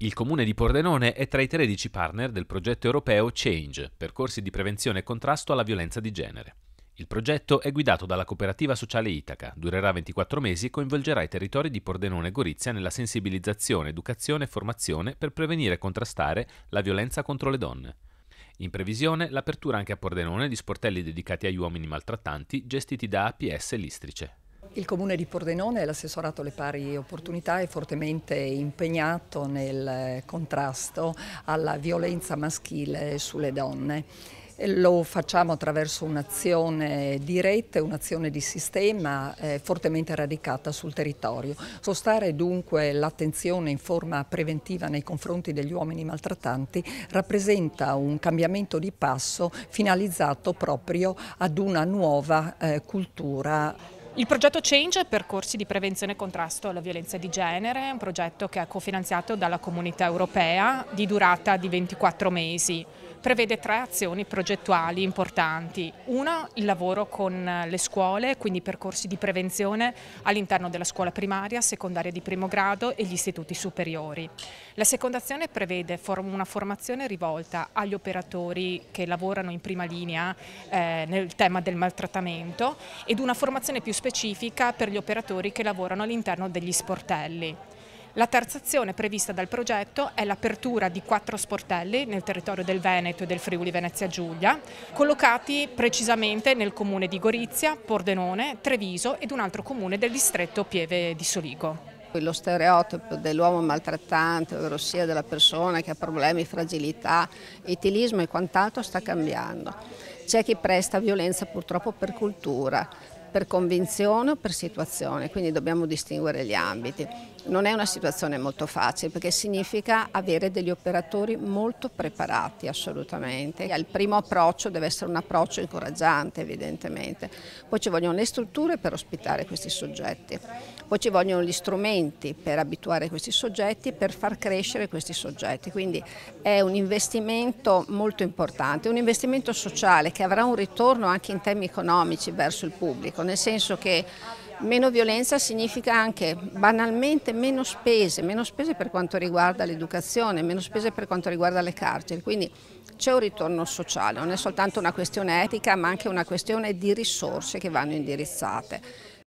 Il comune di Pordenone è tra i 13 partner del progetto europeo Change, percorsi di prevenzione e contrasto alla violenza di genere. Il progetto è guidato dalla cooperativa sociale Itaca, durerà 24 mesi e coinvolgerà i territori di Pordenone e Gorizia nella sensibilizzazione, educazione e formazione per prevenire e contrastare la violenza contro le donne. In previsione l'apertura anche a Pordenone di sportelli dedicati agli uomini maltrattanti gestiti da APS Listrice. Il Comune di Pordenone e l'assessorato alle pari opportunità è fortemente impegnato nel eh, contrasto alla violenza maschile sulle donne. Lo facciamo attraverso un'azione diretta e un'azione di sistema eh, fortemente radicata sul territorio. Sostare dunque l'attenzione in forma preventiva nei confronti degli uomini maltrattanti rappresenta un cambiamento di passo finalizzato proprio ad una nuova eh, cultura il progetto Change è percorsi di prevenzione e contrasto alla violenza di genere è un progetto che è cofinanziato dalla comunità europea di durata di 24 mesi prevede tre azioni progettuali importanti. Una, il lavoro con le scuole, quindi percorsi di prevenzione all'interno della scuola primaria, secondaria di primo grado e gli istituti superiori. La seconda azione prevede una formazione rivolta agli operatori che lavorano in prima linea eh, nel tema del maltrattamento ed una formazione più specifica per gli operatori che lavorano all'interno degli sportelli. La terza azione prevista dal progetto è l'apertura di quattro sportelli nel territorio del Veneto e del Friuli Venezia Giulia, collocati precisamente nel comune di Gorizia, Pordenone, Treviso ed un altro comune del distretto Pieve di Soligo lo stereotipo dell'uomo maltrattante, ovvero sia della persona che ha problemi, fragilità, etilismo e quant'altro sta cambiando. C'è chi presta violenza purtroppo per cultura, per convinzione o per situazione, quindi dobbiamo distinguere gli ambiti. Non è una situazione molto facile perché significa avere degli operatori molto preparati assolutamente. Il primo approccio deve essere un approccio incoraggiante evidentemente, poi ci vogliono le strutture per ospitare questi soggetti, poi ci vogliono gli strumenti per abituare questi soggetti, per far crescere questi soggetti, quindi è un investimento molto importante, un investimento sociale che avrà un ritorno anche in termini economici verso il pubblico nel senso che meno violenza significa anche banalmente meno spese, meno spese per quanto riguarda l'educazione, meno spese per quanto riguarda le carceri, quindi c'è un ritorno sociale, non è soltanto una questione etica ma anche una questione di risorse che vanno indirizzate.